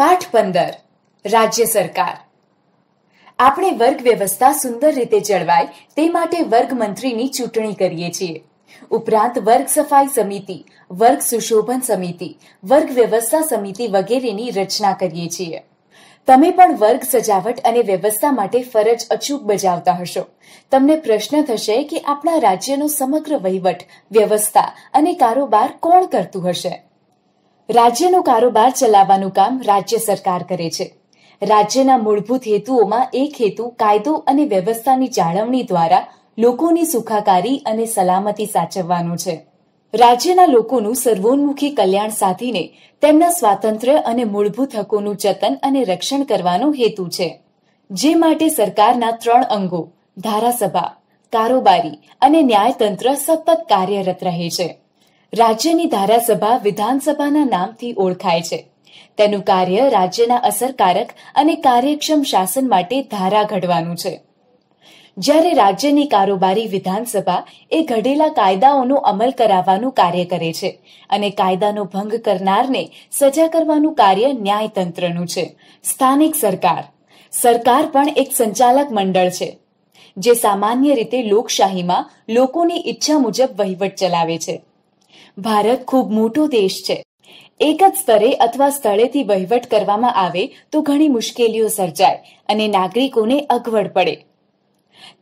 પાઠ પંદર રાજ્ય સરકાર આપણે વર્ગ વ્યવસ્થા સુંદર રીતે જળવાય તે માટે વર્ગ મંત્રીની ચૂંટણી કરીએ છીએ ઉપરાંત વર્ગ સફાઈ સમિતિ વર્ગ સુશોભન સમિતિ વર્ગ વ્યવસ્થા સમિતિ વગેરેની રચના કરીએ છીએ તમે પણ વર્ગ સજાવટ અને વ્યવસ્થા માટે ફરજ અચૂક બજાવતા હશો તમને પ્રશ્ન થશે કે આપણા રાજ્યનો સમગ્ર વહીવટ વ્યવસ્થા અને કારોબાર કોણ કરતું હશે રાજ્યનો કારોબાર ચલાવવાનું કામ રાજ્ય સરકાર કરે છે રાજ્યના મૂળભૂત હેતુઓમાં એક હેતુ કાયદો અને વ્યવસ્થાની જાળવણી દ્વારા લોકોની સુખાકારી અને સલામતી સાચવવાનું છે રાજ્યના લોકોનું સર્વોન્મુખી કલ્યાણ સાધીને તેમના સ્વાતંત્ર્ય અને મૂળભૂત હકોનું જતન અને રક્ષણ કરવાનો હેતુ છે જે માટે સરકારના ત્રણ અંગો ધારાસભા કારોબારી અને ન્યાયતંત્ર સતત કાર્યરત રહે છે રાજ્યની ધારાસભા વિધાનસભાના નામથી ઓળખાય છે તેનું કાર્ય રાજ્યના અસરકારક અને કાર્યક્ષમ શાસન માટે ધારા ઘડવાનું છે જ્યારે રાજ્યની કારોબારી વિધાનસભા એ ઘડેલા કાયદાઓનો અમલ કરાવવાનું કાર્ય કરે છે અને કાયદાનો ભંગ કરનારને સજા કરવાનું કાર્ય ન્યાયતંત્રનું છે સ્થાનિક સરકાર સરકાર પણ એક સંચાલક મંડળ છે જે સામાન્ય રીતે લોકશાહીમાં લોકોની ઈચ્છા મુજબ વહીવટ ચલાવે છે ભારત ખૂબ મોટો દેશ છે એક જ સ્તરે અથવા સ્થળેથી વહીવટ કરવામાં આવે તો ઘણી મુશ્કેલીઓ સર્જાય અને નાગરિકોને અગવડ પડે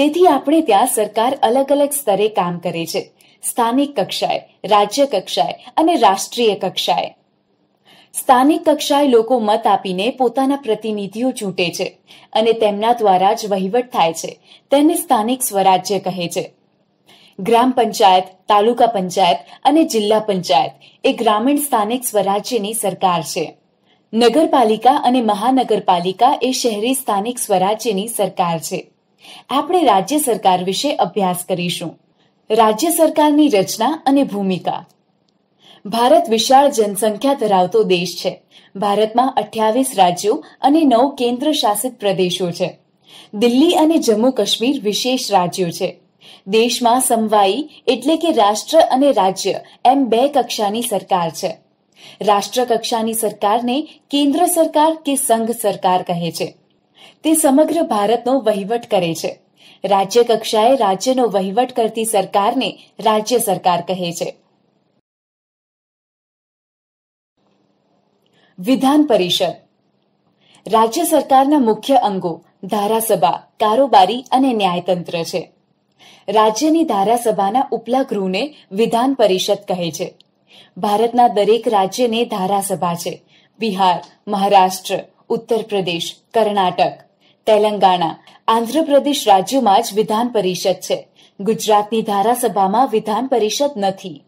તેથી આપણે ત્યાં સરકાર અલગ અલગ સ્તરે કામ કરે છે સ્થાનિક કક્ષાએ રાજ્ય કક્ષાએ અને રાષ્ટ્રીય કક્ષાએ સ્થાનિક કક્ષાએ લોકો મત આપીને પોતાના પ્રતિનિધિઓ ચૂંટે છે અને તેમના દ્વારા જ વહીવટ થાય છે તેને સ્થાનિક સ્વરાજ્ય કહે છે ગ્રામ પંચાયત તાલુકા પંચાયત અને જિલ્લા પંચાયત એ ગ્રામીણ સ્થાનિક સ્વરાજ્યની સરકાર છે નગરપાલિકા અને મહાનગરપાલિકા એ શહેરી સ્થાનિક સ્વરાજ્યની સરકાર છે આપણે રાજ્ય સરકાર વિશે અભ્યાસ કરીશું રાજ્ય સરકારની રચના અને ભૂમિકા ભારત વિશાળ જનસંખ્યા ધરાવતો દેશ છે ભારતમાં અઠ્યાવીસ રાજ્યો અને નવ કેન્દ્ર શાસિત પ્રદેશો છે દિલ્હી અને જમ્મુ કાશ્મીર વિશેષ રાજ્યો છે દેશમાં સમવાયી એટલે કે રાષ્ટ્ર અને રાજ્ય એમ બે કક્ષાની સરકાર છે રાષ્ટ્ર કક્ષાની સરકારને કેન્દ્ર સરકાર કે સંઘ સરકાર કહે છે તે સમગ્ર ભારતનો વહીવટ કરે છે રાજ્ય કક્ષાએ રાજ્યનો વહીવટ કરતી સરકારને રાજ્ય સરકાર કહે છે વિધાન પરિષદ રાજ્ય સરકારના મુખ્ય અંગો ધારાસભા કારોબારી અને ન્યાયતંત્ર છે રાજ્યની ધારાસભાના ઉપલા ગૃહને વિધાન પરિષદ કહે છે ભારતના દરેક રાજ્યને ધારાસભા છે બિહાર મહારાષ્ટ્ર ઉત્તર પ્રદેશ કર્ણાટક તેલંગાણા આંધ્રપ્રદેશ રાજ્યોમાં જ વિધાન પરિષદ છે ગુજરાતની ધારાસભામાં વિધાન પરિષદ નથી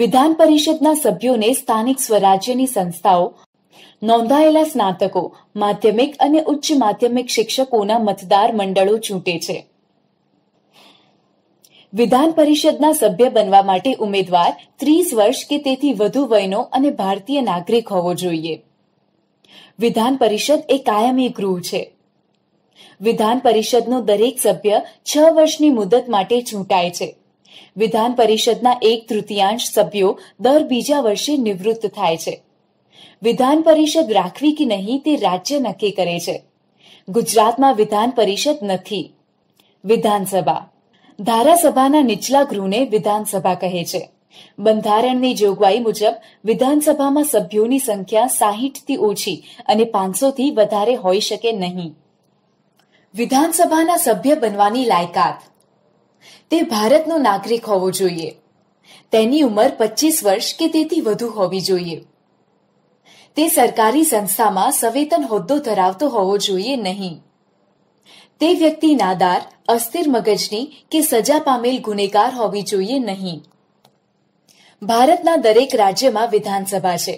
વિધાન પરિષદના સભ્યોને સ્થાનિક સ્વરાજ્યની સંસ્થાઓ નોંધાયેલા સ્નાતકો માધ્યમિક અને ઉચ્ચ માધ્યમિક શિક્ષકોના મતદાર મંડળો ચૂંટે છે વિધાન પરિષદના સભ્ય બનવા માટે ઉમેદવાર ત્રીસ વર્ષ કે તેથી વધુ વયનો અને ભારતીય નાગરિક હોવો જોઈએ વિધાન પરિષદ એ કાયમી ગૃહ છે વિધાન પરિષદનો દરેક સભ્ય છ વર્ષની મુદત માટે ચૂંટાય છે વિધાન પરિષદના એક તૃતીયાંશ સભ્યો દર બીજા વર્ષે નિવૃત્ત થાય છે વિધાન પરિષદ રાખવી કે નહીં તે રાજ્ય નક્કી કરે છે ગુજરાતમાં વિધાન પરિષદ નથી વિધાનસભા ધારાસભાના નીચલા ગૃહને વિધાનસભા કહે છે બંધારણની જોગવાઈ મુજબ વિધાનસભામાં સભ્યોની સંખ્યા સાહીઠથી ઓછી અને પાંચસોથી વધારે હોઈ શકે નહીં વિધાનસભાના સભ્ય બનવાની લાયકાત તે ભારતનો નાગરિક હોવો જોઈએ તેની ઉંમર પચીસ વર્ષ કે તેથી વધુ હોવી જોઈએ તે સરકારી સંસ્થામાં સવેતન હોદ્દો ધરાવતો હોવો જોઈએ નહીં તે વ્યક્તિ નાદાર અસ્થિર મગજની કે સજા પામેલ ગુનેગાર હોવી જોઈએ નહીં ભારતના દરેક રાજ્યમાં વિધાનસભા છે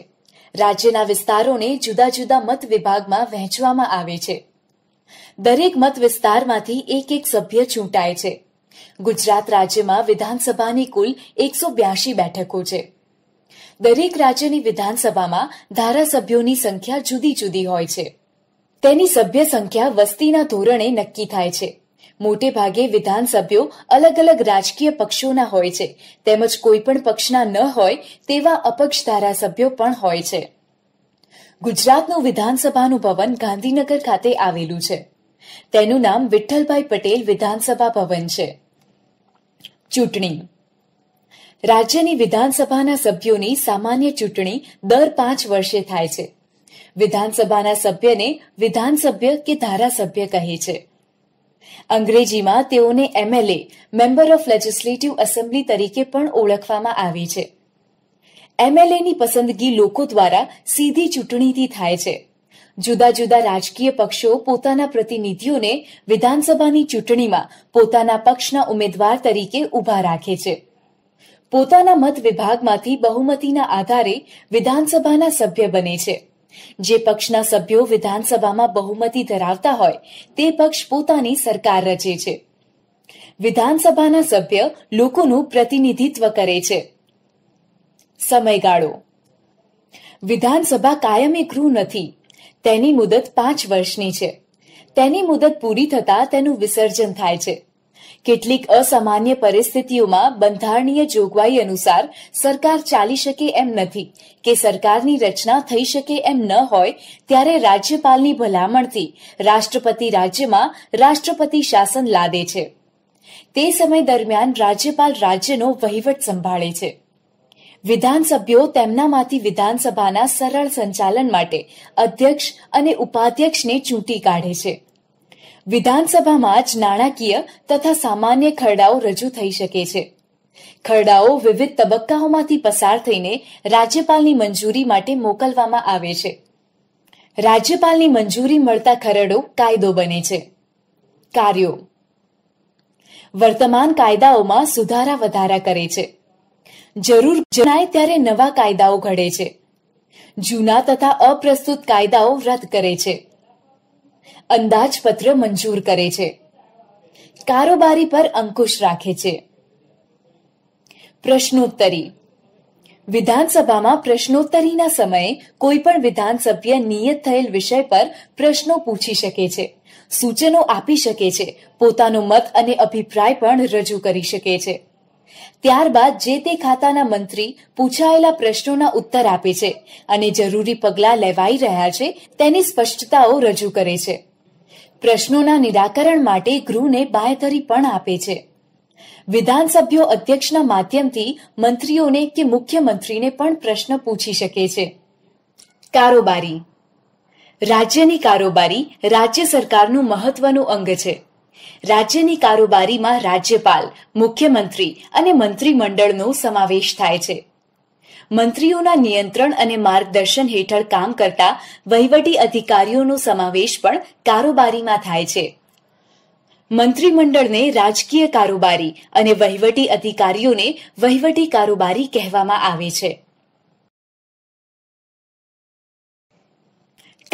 રાજ્યના વિસ્તારોને જુદા જુદા મત વિભાગમાં વહેંચવામાં આવે છે દરેક મત વિસ્તારમાંથી એક એક સભ્ય ચૂંટાય છે ગુજરાત રાજ્યમાં વિધાનસભાની કુલ એકસો બ્યાસી બેઠકો છે દરેક રાજ્યની વિધાનસભામાં ધારાસભ્યોની સંખ્યા જુદી જુદી હોય છે તેની સભ્ય સંખ્યા વસ્તીના ધોરણે નક્કી થાય છે મોટે ભાગે વિધાનસભ્યો અલગ અલગ રાજકીય પક્ષોના હોય છે તેમજ કોઈ પણ પક્ષના ન હોય તેવા અપક્ષ ધારાસભ્યો પણ હોય છે ગુજરાતનું વિધાનસભાનું ભવન ગાંધીનગર ખાતે આવેલું છે તેનું નામ વિઠ્ઠલભાઈ પટેલ વિધાનસભા ભવન છે ચૂંટણી રાજ્યની વિધાનસભાના સભ્યોની સામાન્ય ચૂંટણી દર પાંચ વર્ષે થાય છે વિધાનસભાના સભ્યને વિધાનસભ્ય કે ધારાસભ્ય કહે છે અંગ્રેજીમાં તેઓને MLA member of legislative assembly તરીકે પણ ઓળખવામાં આવે છે એમએલએની પસંદગી લોકો દ્વારા સીધી ચૂંટણીથી થાય છે જુદા જુદા રાજકીય પક્ષો પોતાના પ્રતિનિધિઓને વિધાનસભાની ચૂંટણીમાં પોતાના પક્ષના ઉમેદવાર તરીકે ઊભા રાખે છે પોતાના મત વિભાગમાંથી બહુમતીના આધારે વિધાનસભાના સભ્ય બને છે જે પક્ષના સભ્યો વિધાનસભામાં બહુમતી ધરાવતા હોય તે પક્ષ પોતાની સરકાર રચે છે વિધાનસભાના સભ્ય લોકોનું પ્રતિનિધિત્વ કરે છે સમયગાળો વિધાનસભા કાયમી ગૃહ નથી તેની મુદત પાંચ વર્ષની છે તેની મુદત પૂરી થતાં તેનું વિસર્જન થાય છે કેટલીક અસામાન્ય પરિસ્થિતિઓમાં બંધારણીય જોગવાઈ અનુસાર સરકાર ચાલી શકે એમ નથી કે સરકારની રચના થઈ શકે એમ ન હોય ત્યારે રાજ્યપાલની ભલામણથી રાષ્ટ્રપતિ રાજ્યમાં રાષ્ટ્રપતિ શાસન લાદે છે તે સમય દરમિયાન રાજ્યપાલ રાજ્યનો વહીવટ સંભાળે છે વિધાનસભ્યો તેમનામાંથી વિધાનસભાના સરળ સંચાલન માટે અધ્યક્ષ અને ઉપાધ્યક્ષને ચૂંટી કાઢે છે વિધાનસભામાં જ નાણાકીય તથા સામાન્ય ખરડાઓ રજૂ થઈ શકે છે ખરડાઓ વિવિધ તબક્કાઓમાંથી પસાર થઈને રાજ્યપાલની મંજૂરી માટે મોકલવામાં આવે છે રાજ્યપાલની મંજૂરી મળતા ખરડો કાયદો બને છે કાર્યો વર્તમાન કાયદાઓમાં સુધારા વધારા કરે છે જરૂર જણાય ત્યારે નવા કાયદાઓ ઘડે છે જૂના તથા અપ્રસ્તુત કાયદાઓ રદ કરે છે અંદાજપત્ર મંજૂર કરે છે કારોબારી પર અંકુશ રાખે છે પ્રશ્નોત્તરી વિધાનસભામાં પ્રશ્નોત્તરીના સમયે કોઈ પણ વિધાનસભ્ય નિયત થયેલ વિષય પર પ્રશ્નો પૂછી શકે છે સૂચનો આપી શકે છે પોતાનો મત અને અભિપ્રાય પણ રજૂ કરી શકે છે ત્યારબાદ જે તે ખાતાના મંત્રી પૂછાયેલા પ્રશ્નોના ઉત્તર આપે છે અને જરૂરી પગલાં લેવાઈ રહ્યા છે તેની સ્પષ્ટતાઓ રજૂ કરે છે પ્રશ્નોના નિરાકરણ માટે ગૃહને બાંયધરી પણ આપે છે વિધાનસભ્યો અધ્યક્ષના માધ્યમથી મંત્રીઓને કે મુખ્યમંત્રીને પણ પ્રશ્ન પૂછી શકે છે કારોબારી રાજ્યની કારોબારી રાજ્ય સરકારનું મહત્વનું અંગ છે રાજ્યની કારોબારીમાં રાજ્યપાલ મુખ્યમંત્રી અને મંત્રીમંડળનો સમાવેશ થાય છે મંત્રીઓના નિયંત્રણ અને માર્ગદર્શન હેઠળ કામ કરતા વહીવટી અધિકારીઓનો સમાવેશ પણ કારોબારીમાં થાય છે મંત્રીમંડળને રાજકીય કારોબારી અને વહીવટી અધિકારીઓને વહીવટી કારોબારી કહેવામાં આવે છે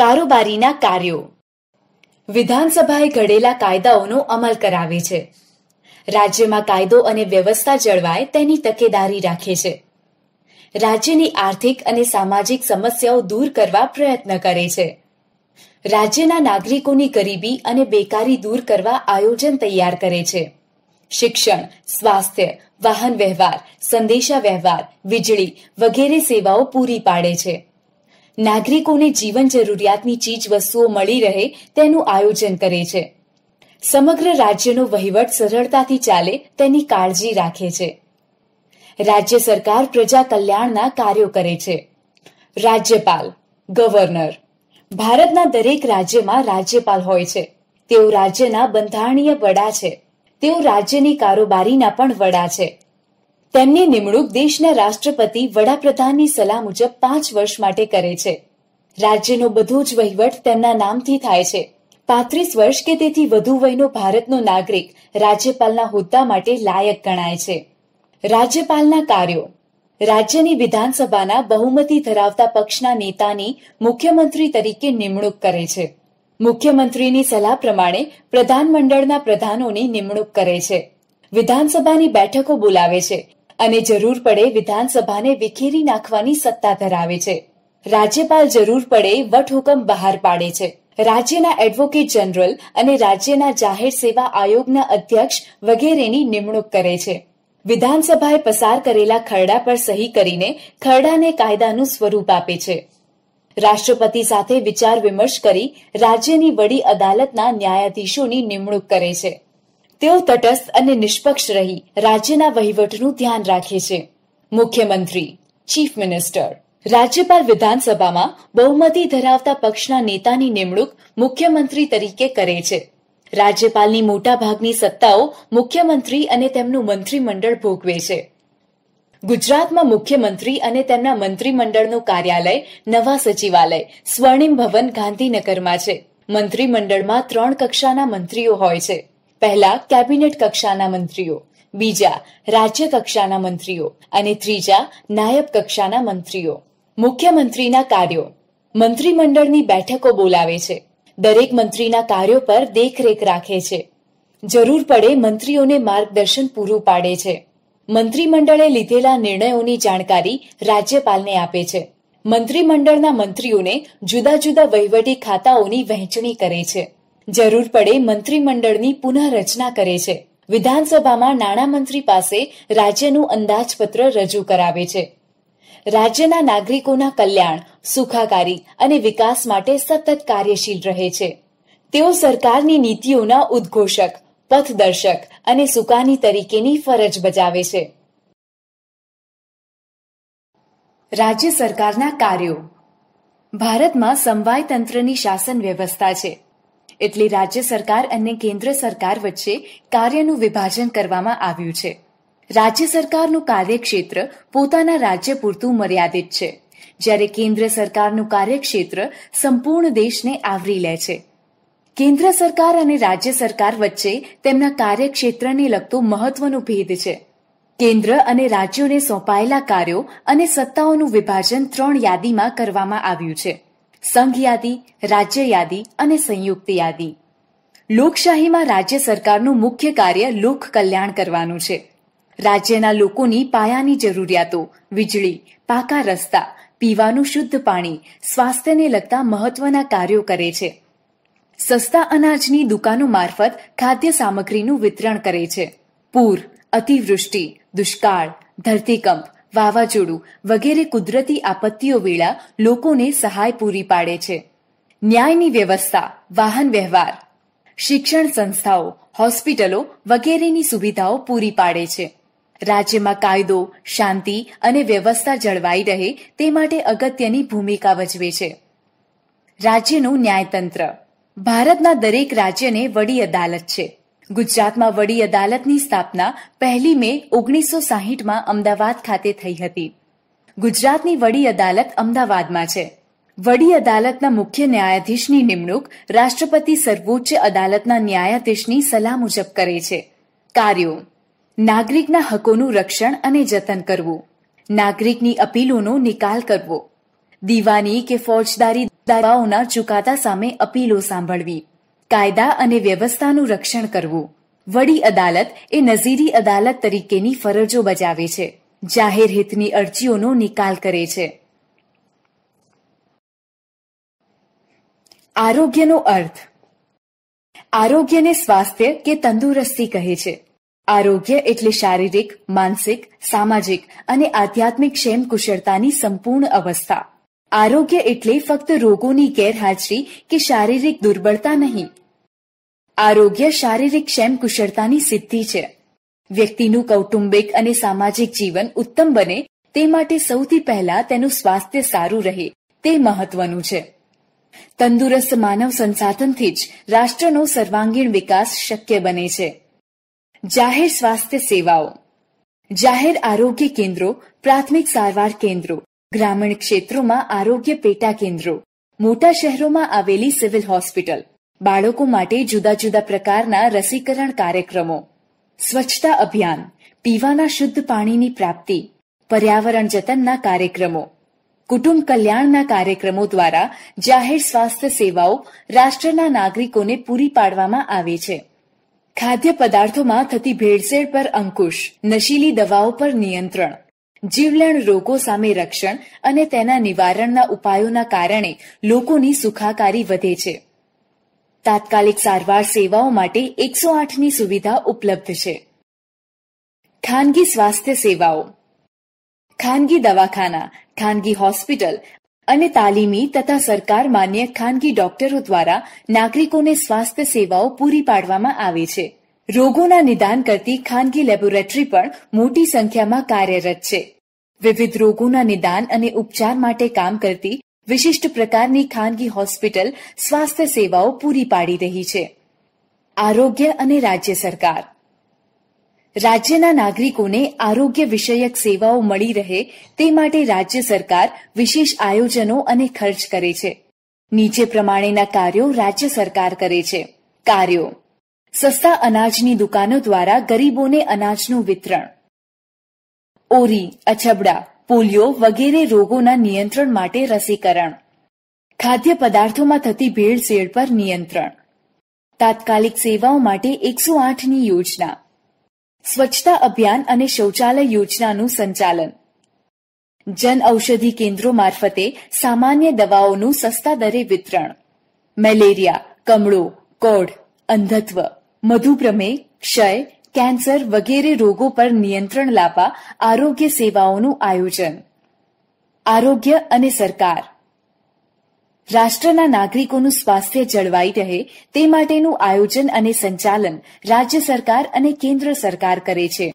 કારોબારીના કાર્યો વિધાનસભાએ ઘડેલા કાયદાઓનો અમલ કરાવે છે રાજ્યમાં કાયદો અને વ્યવસ્થા જળવાય તેની તકેદારી રાખે છે રાજ્યની આર્થિક અને સામાજિક સમસ્યાઓ દૂર કરવા પ્રયત્ન કરે છે રાજ્યના નાગરિકોની ગરીબી અને બેકારી દૂર કરવા આયોજન તૈયાર કરે છે શિક્ષણ સ્વાસ્થ્ય વાહન વ્યવહાર સંદેશા વ્યવહાર વીજળી વગેરે સેવાઓ પૂરી પાડે છે નાગરિકોને જીવન જરૂરિયાતની ચીજ વસ્તુઓ મળી રહે તેનું આયોજન કરે છે સમગ્ર રાજ્યનો વહીવટ સરળતાથી ચાલે તેની કાળજી રાખે છે રાજ્ય સરકાર પ્રજા કલ્યાણના કાર્યો કરે છે રાજ્યપાલ ગવર્નર ભારતના દરેક રાજ્યમાં રાજ્યપાલ હોય છે તેઓ રાજ્યના બંધારણીય વડા છે તેઓ રાજ્યની કારોબારીના પણ વડા છે તેમની નિમણૂક દેશના રાષ્ટ્રપતિ વડાપ્રધાનની સલાહ મુજબ પાંચ વર્ષ માટે કરે છે રાજ્યનો બધો જ વહીવટ તેમના નામથી થાય છે પાંત્રીસ વર્ષ કે તેથી વધુ વયનો ભારતનો નાગરિક રાજ્યપાલના હોદ્દા માટે લાયક ગણાય છે રાજ્યપાલના કાર્યો રાજ્યની વિધાનસભાના બહુમતી ધરાવતા પક્ષના નેતાની મુખ્યમંત્રી તરીકે નિમણૂક કરે છે મુખ્યમંત્રીની સલાહ પ્રમાણે પ્રધાનમંડળના પ્રધાનોની નિમણૂક કરે છે વિધાનસભાની બેઠકો બોલાવે છે અને જરૂર પડે વિધાનસભાને વિખેરી નાખવાની સત્તા ધરાવે છે રાજ્યપાલ જરૂર પડે વટહુકમ બહાર પાડે છે રાજ્યના એડવોકેટ જનરલ અને રાજ્યના જાહેર સેવા આયોગના અધ્યક્ષ વગેરેની નિમણૂક કરે છે વિધાનસભાએ પસાર કરેલા ખરડા પર સહી કરીને ખરડાને કાયદાનું સ્વરૂપ આપે છે રાષ્ટ્રપતિ સાથે વિચાર વિમર્શ કરી રાજ્યની વડી અદાલતના ન્યાયાધીશોની નિમણૂક કરે છે તેઓ તટસ્થ અને નિષ્પક્ષ રહી રાજ્યના વહીવટનું ધ્યાન રાખે છે મુખ્યમંત્રી ચીફ મિનિસ્ટર રાજ્યપાલ વિધાનસભામાં બહુમતી ધરાવતા પક્ષના નેતાની નિમણૂક મુખ્યમંત્રી તરીકે કરે છે રાજ્યપાલની મોટાભાગની સત્તાઓ મુખ્યમંત્રી અને તેમનું મંત્રીમંડળ ભોગવે છે ગુજરાતમાં મુખ્યમંત્રી અને તેમના મંત્રીમંડળનું કાર્યાલય નવા સચિવાલય સ્વર્ણિમ ભવન ગાંધીનગરમાં છે મંત્રીમંડળમાં ત્રણ કક્ષાના મંત્રીઓ હોય છે પહેલા કેબિનેટ કક્ષાના મંત્રીઓ બીજા રાજ્ય કક્ષાના મંત્રીઓ અને ત્રીજા નાયબ કક્ષાના મંત્રીઓ મુખ્યમંત્રીના કાર્યો મંત્રીમંડળની બેઠકો બોલાવે છે દરેક મંત્રીના કાર્યો પર દેખરેખ રાખે છે જરૂર પડે મંત્રીઓને માર્ગદર્શન પૂરું પાડે છે મંત્રીમંડળે લીધેલા નિર્ણયોની જાણકારી રાજ્યપાલને આપે છે મંત્રીમંડળના મંત્રીઓને જુદા જુદા વહીવટી ખાતાઓની વહેંચણી કરે છે જરૂર પડે મંત્રીમંડળની પુનઃરચના કરે છે વિધાનસભામાં નાણામંત્રી પાસે રાજ્યનું અંદાજપત્ર રજૂ કરાવે છે રાજ્યના નાગરિકોના કલ્યાણ સુખાકારી અને વિકાસ માટે સતત કાર્યશીલ રહે છે તેઓ સરકારની નીતિઓના ઉદ્ઘોષક પથદર્શક અને સુકાની તરીકેની ફરજ બજાવે છે રાજ્ય સરકારના કાર્યો ભારતમાં સમવાય તંત્રની શાસન વ્યવસ્થા છે એટલે રાજ્ય સરકાર અને કેન્દ્ર સરકાર વચ્ચે કાર્યનું વિભાજન કરવામાં આવ્યું છે રાજ્ય સરકારનું કાર્યક્ષેત્ર પોતાના રાજ્ય પૂરતું મર્યાદિત છે જ્યારે કેન્દ્ર સરકારનું કાર્યક્ષેત્ર સંપૂર્ણ દેશને આવરી લે છે કેન્દ્ર સરકાર અને રાજ્ય સરકાર વચ્ચે તેમના કાર્યક્ષેત્રને લગતો મહત્વનો ભેદ છે કેન્દ્ર અને રાજ્યોને સોંપાયેલા કાર્યો અને સત્તાઓનું વિભાજન ત્રણ યાદીમાં કરવામાં આવ્યું છે સંઘ યાદી રાજ્ય યાદી અને સંયુક્ત યાદી લોકશાહીમાં રાજ્ય સરકારનું મુખ્ય કાર્ય લોક કલ્યાણ કરવાનું છે રાજ્યના લોકોની પાયાની જરૂરિયાતો વીજળી પાકા રસ્તા પીવાનું શુદ્ધ પાણી સ્વાસ્થ્યને લગતા મહત્વના કાર્યો કરે છે સસ્તા અનાજની દુકાનો મારફત ખાદ્ય સામગ્રીનું વિતરણ કરે છે પૂર અતિવૃષ્ટિ દુષ્કાળ ધરતીકંપ વાવાઝોડું વગેરે કુદરતી આપત્તિઓ વેળા લોકોને સહાય પૂરી પાડે છે ન્યાયની વ્યવસ્થા વાહન વ્યવહાર શિક્ષણ સંસ્થાઓ હોસ્પિટલો વગેરેની સુવિધાઓ પૂરી પાડે છે રાજ્યમાં કાયદો શાંતિ અને વ્યવસ્થા જળવાઈ રહે તે માટે અગત્યની ભૂમિકા ભજવે છે રાજ્યનું ન્યાયતંત્ર ભારતના દરેક રાજ્યને વડી અદાલત છે ગુજરાતમાં વડી અદાલતની સ્થાપના પહેલી મે ઓગણીસો સાહીઠમાં અમદાવાદ ખાતે થઈ હતી ગુજરાતની વડી અદાલત અમદાવાદમાં છે વડી અદાલતના મુખ્ય ન્યાયાધીશની નિમણૂક રાષ્ટ્રપતિ સર્વોચ્ચ અદાલતના ન્યાયાધીશની સલાહ મુજબ કરે છે કાર્યો નાગરિકના હકોનું રક્ષણ અને જતન કરવું નાગરિકની અપીલોનો નિકાલ કરવો દીવાની કે ફોજદારી દાવાઓના ચુકાદા સામે અપીલો સાંભળવી કાયદા અને વ્યવસ્થાનું રક્ષણ કરવું વડી અદાલત એ નઝીરી અદાલત તરીકેની ફરજો બજાવે છે જાહેર હિતની અરજીઓનો નિકાલ કરે છે આરોગ્યનો અર્થ આરોગ્યને સ્વાસ્થ્ય કે તંદુરસ્તી કહે છે આરોગ્ય એટલે શારીરિક માનસિક સામાજિક અને આધ્યાત્મિક ક્ષેમ કુશળતાની સંપૂર્ણ અવસ્થા આરોગ્ય એટલે ફક્ત રોગોની ગેરહાજરી કે શારીરિક દુર્બળતા નહીં આરોગ્ય શારીરિક ક્ષેમ કુશળતાની સિદ્ધિ છે વ્યક્તિનું કૌટુંબિક અને સામાજિક જીવન ઉત્તમ બને તે માટે સૌથી પહેલા તેનું સ્વાસ્થ્ય સારું રહે તે મહત્વનું છે તંદુરસ્ત માનવ સંસાધનથી જ રાષ્ટ્રનો સર્વાંગીણ વિકાસ શક્ય બને છે જાહેર સ્વાસ્થ્ય સેવાઓ જાહેર આરોગ્ય કેન્દ્રો પ્રાથમિક સારવાર કેન્દ્રો ગ્રામીણ ક્ષેત્રોમાં આરોગ્ય પેટા કેન્દ્રો મોટા શહેરોમાં આવેલી સિવિલ હોસ્પિટલ બાળકો માટે જુદા જુદા પ્રકારના રસીકરણ કાર્યક્રમો સ્વચ્છતા અભિયાન પીવાના શુદ્ધ પાણીની પ્રાપ્તિ પર્યાવરણ જતનના કાર્યક્રમો કુટુંબ કલ્યાણના કાર્યક્રમો દ્વારા જાહેર સ્વાસ્થ્ય સેવાઓ રાષ્ટ્રના નાગરિકોને પૂરી પાડવામાં આવે છે ખાદ્ય પદાર્થોમાં થતી ભેળસેળ પર અંકુશ નશીલી દવાઓ પર નિયંત્રણ જીવલેણ રોગો સામે રક્ષણ અને તેના નિવારણના ઉપાયોના કારણે લોકોની સુખાકારી વધે છે તાત્કાલિક સારવાર સેવાઓ માટે એકસો આઠની સુવિધા ઉપલબ્ધ છે ખાનગી સ્વાસ્થ્ય સેવાઓ ખાનગી દવાખાના ખાનગી હોસ્પિટલ અને તાલીમી તથા સરકાર માન્ય ખાનગી ડોક્ટરો દ્વારા નાગરિકોને સ્વાસ્થ્ય સેવાઓ પૂરી પાડવામાં આવે છે રોગોના નિદાન કરતી ખાનગી લેબોરેટરી પણ મોટી સંખ્યામાં કાર્યરત છે વિવિધ રોગોના નિદાન અને ઉપચાર માટે કામ કરતી વિશિષ્ટ પ્રકારની ખાનગી હોસ્પિટલ સ્વાસ્થ્ય સેવાઓ પૂરી પાડી રહી છે આરોગ્ય અને રાજ્ય સરકાર રાજ્યના નાગરિકોને આરોગ્ય વિષયક સેવાઓ મળી રહે તે માટે રાજ્ય સરકાર વિશેષ આયોજનો અને ખર્ચ કરે છે નીચે પ્રમાણેના કાર્યો રાજ્ય સરકાર કરે છે કાર્યો સસ્તા અનાજની દુકાનો દ્વારા ગરીબોને અનાજનું વિતરણ ઓરી અછબડા પોલિયો વગેરે રોગોના નિયંત્રણ માટે રસીકરણ ખાદ્ય પદાર્થોમાં થતી ભેળસેળ પર નિયંત્રણ તાત્કાલિક સેવાઓ માટે એકસો આઠની યોજના સ્વચ્છતા અભિયાન અને શૌચાલય યોજનાનું સંચાલન જન ઔષધિ કેન્દ્રો મારફતે સામાન્ય દવાઓનું સસ્તા દરે વિતરણ મેલેરિયા કમળો કોઢ અંધત્વ મધુપ્રમેહ ક્ષય કેન્સર વગેરે રોગો પર નિયંત્રણ લાવવા આરોગ્ય સેવાઓનું આયોજન આરોગ્ય અને સરકાર રાષ્ટ્રના નાગરિકોનું સ્વાસ્થ્ય જળવાઈ રહે તે માટેનું આયોજન અને સંચાલન રાજ્ય સરકાર અને કેન્દ્ર સરકાર કરે છે